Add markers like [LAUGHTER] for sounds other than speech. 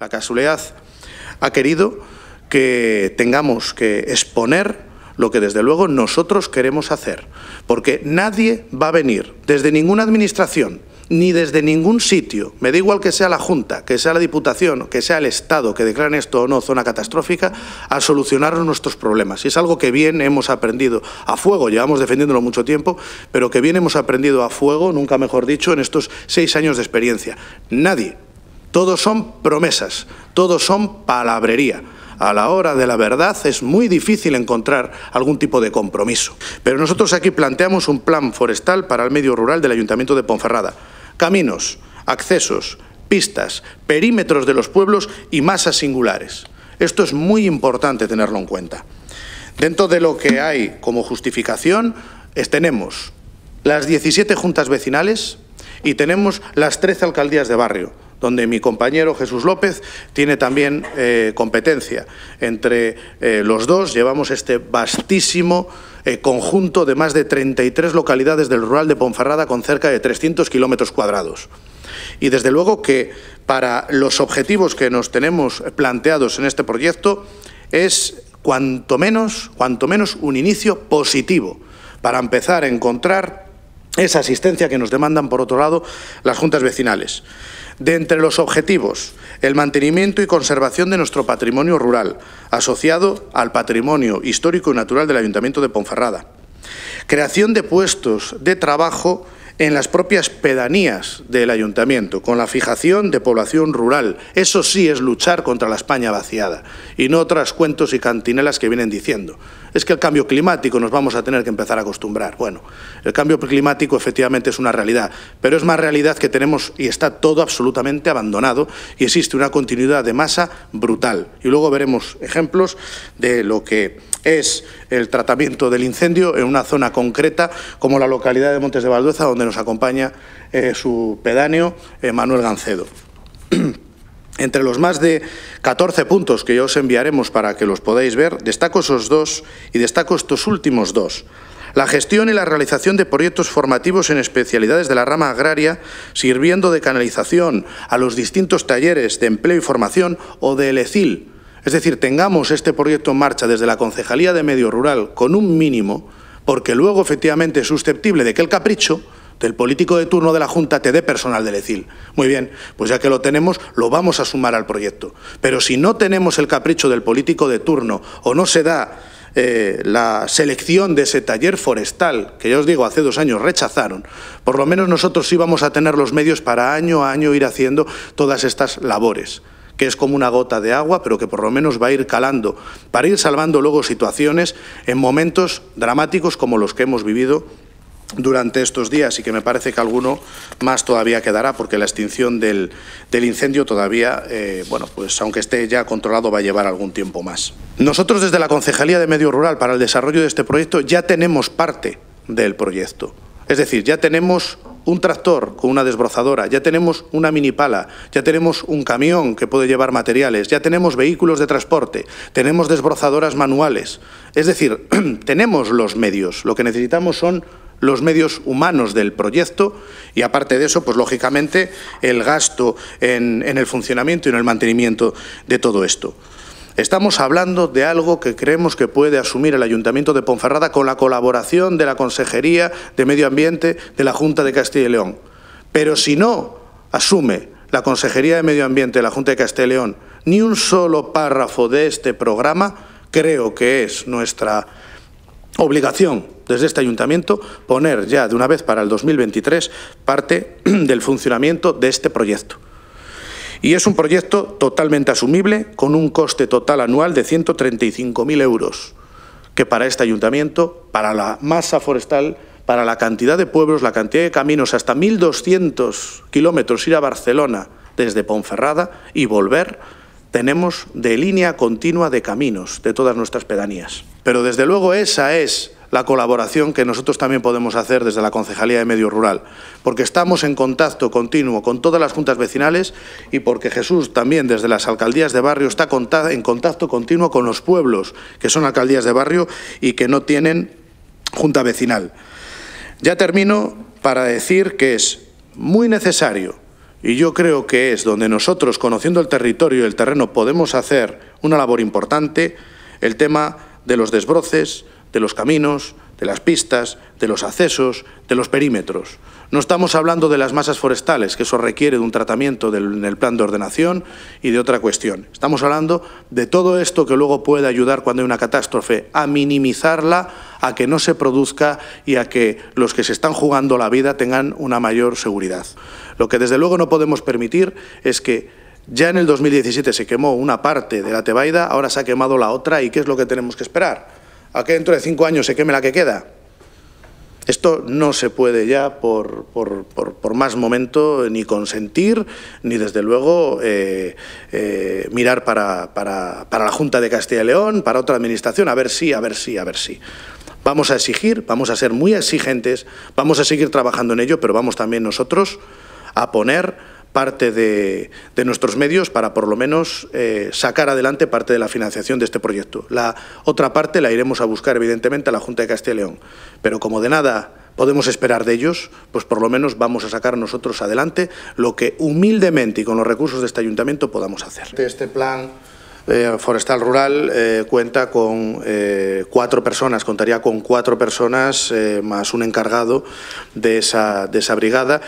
La casualidad ha querido que tengamos que exponer lo que desde luego nosotros queremos hacer, porque nadie va a venir desde ninguna administración ni desde ningún sitio, me da igual que sea la Junta, que sea la Diputación, que sea el Estado, que declaren esto o no zona catastrófica, a solucionar nuestros problemas. Y es algo que bien hemos aprendido a fuego, llevamos defendiéndolo mucho tiempo, pero que bien hemos aprendido a fuego, nunca mejor dicho, en estos seis años de experiencia. Nadie todos son promesas, todos son palabrería. A la hora de la verdad es muy difícil encontrar algún tipo de compromiso. Pero nosotros aquí planteamos un plan forestal para el medio rural del Ayuntamiento de Ponferrada. Caminos, accesos, pistas, perímetros de los pueblos y masas singulares. Esto es muy importante tenerlo en cuenta. Dentro de lo que hay como justificación tenemos las 17 juntas vecinales y tenemos las 13 alcaldías de barrio, donde mi compañero Jesús López tiene también eh, competencia. Entre eh, los dos llevamos este vastísimo eh, conjunto de más de 33 localidades del rural de Ponferrada con cerca de 300 kilómetros cuadrados. Y desde luego que para los objetivos que nos tenemos planteados en este proyecto es cuanto menos, cuanto menos un inicio positivo para empezar a encontrar esa asistencia que nos demandan, por otro lado, las juntas vecinales. De entre los objetivos, el mantenimiento y conservación de nuestro patrimonio rural, asociado al patrimonio histórico y natural del Ayuntamiento de Ponferrada. Creación de puestos de trabajo en las propias pedanías del ayuntamiento, con la fijación de población rural. Eso sí es luchar contra la España vaciada y no otras cuentos y cantinelas que vienen diciendo. Es que el cambio climático nos vamos a tener que empezar a acostumbrar. Bueno, el cambio climático efectivamente es una realidad, pero es más realidad que tenemos y está todo absolutamente abandonado y existe una continuidad de masa brutal. Y luego veremos ejemplos de lo que es el tratamiento del incendio en una zona concreta como la localidad de Montes de Valdueza, donde nos acompaña eh, su pedáneo eh, Manuel Gancedo. [CLEARS THROAT] Entre los más de 14 puntos que ya os enviaremos para que los podáis ver, destaco esos dos y destaco estos últimos dos. La gestión y la realización de proyectos formativos en especialidades de la rama agraria, sirviendo de canalización a los distintos talleres de empleo y formación o de ELECIL, e es decir, tengamos este proyecto en marcha desde la Concejalía de Medio Rural con un mínimo, porque luego efectivamente es susceptible de que el capricho del político de turno de la Junta te dé personal del ECIL. Muy bien, pues ya que lo tenemos, lo vamos a sumar al proyecto. Pero si no tenemos el capricho del político de turno o no se da eh, la selección de ese taller forestal, que ya os digo, hace dos años rechazaron, por lo menos nosotros sí vamos a tener los medios para año a año ir haciendo todas estas labores que es como una gota de agua, pero que por lo menos va a ir calando, para ir salvando luego situaciones en momentos dramáticos como los que hemos vivido durante estos días y que me parece que alguno más todavía quedará porque la extinción del, del incendio todavía, eh, bueno, pues aunque esté ya controlado va a llevar algún tiempo más. Nosotros desde la Concejalía de Medio Rural para el desarrollo de este proyecto ya tenemos parte del proyecto. Es decir, ya tenemos un tractor con una desbrozadora, ya tenemos una mini pala, ya tenemos un camión que puede llevar materiales, ya tenemos vehículos de transporte, tenemos desbrozadoras manuales. Es decir, [CLEARS THROAT] tenemos los medios, lo que necesitamos son los medios humanos del proyecto y aparte de eso, pues lógicamente el gasto en, en el funcionamiento y en el mantenimiento de todo esto. Estamos hablando de algo que creemos que puede asumir el Ayuntamiento de Ponferrada con la colaboración de la Consejería de Medio Ambiente de la Junta de Castilla y León. Pero si no asume la Consejería de Medio Ambiente de la Junta de Castilla y León ni un solo párrafo de este programa, creo que es nuestra obligación desde este ayuntamiento poner ya de una vez para el 2023 parte [CLEARS THROAT] del funcionamiento de este proyecto. Y es un proyecto totalmente asumible, con un coste total anual de 135.000 euros, que para este ayuntamiento, para la masa forestal, para la cantidad de pueblos, la cantidad de caminos, hasta 1.200 kilómetros ir a Barcelona desde Ponferrada y volver, tenemos de línea continua de caminos de todas nuestras pedanías. Pero desde luego esa es la colaboración que nosotros también podemos hacer desde la Concejalía de Medio Rural, porque estamos en contacto continuo con todas las juntas vecinales y porque Jesús también desde las alcaldías de barrio está en contacto continuo con los pueblos, que son alcaldías de barrio y que no tienen junta vecinal. Ya termino para decir que es muy necesario y yo creo que es donde nosotros, conociendo el territorio y el terreno, podemos hacer una labor importante, el tema de los desbroces, de los caminos, de las pistas, de los accesos, de los perímetros. No estamos hablando de las masas forestales, que eso requiere de un tratamiento del, en el plan de ordenación y de otra cuestión. Estamos hablando de todo esto que luego puede ayudar cuando hay una catástrofe a minimizarla, a que no se produzca y a que los que se están jugando la vida tengan una mayor seguridad. Lo que desde luego no podemos permitir es que ya en el 2017 se quemó una parte de la Tebaida, ahora se ha quemado la otra y ¿qué es lo que tenemos que esperar? a qué dentro de cinco años se queme la que queda. Esto no se puede ya por, más momento ni consentir, ni desde luego eh, eh, mirar para, para la Junta de Castilla y León, para otra administración, a ver si, a ver si, a ver si. Vamos a exigir, vamos a ser muy exigentes, vamos a seguir trabajando en ello, pero vamos también nosotros a poner parte de, nuestros medios para por lo menos eh, sacar adelante parte de la financiación de este proyecto. La otra parte la iremos a buscar evidentemente a la Junta de Castilla y León, pero como de nada podemos esperar de ellos, pues por lo menos vamos a sacar nosotros adelante lo que humildemente y con los recursos de este ayuntamiento podamos hacer. Este, este plan eh, forestal rural eh, cuenta con cuatro personas, contaría con cuatro personas más un encargado de esa, de esa brigada.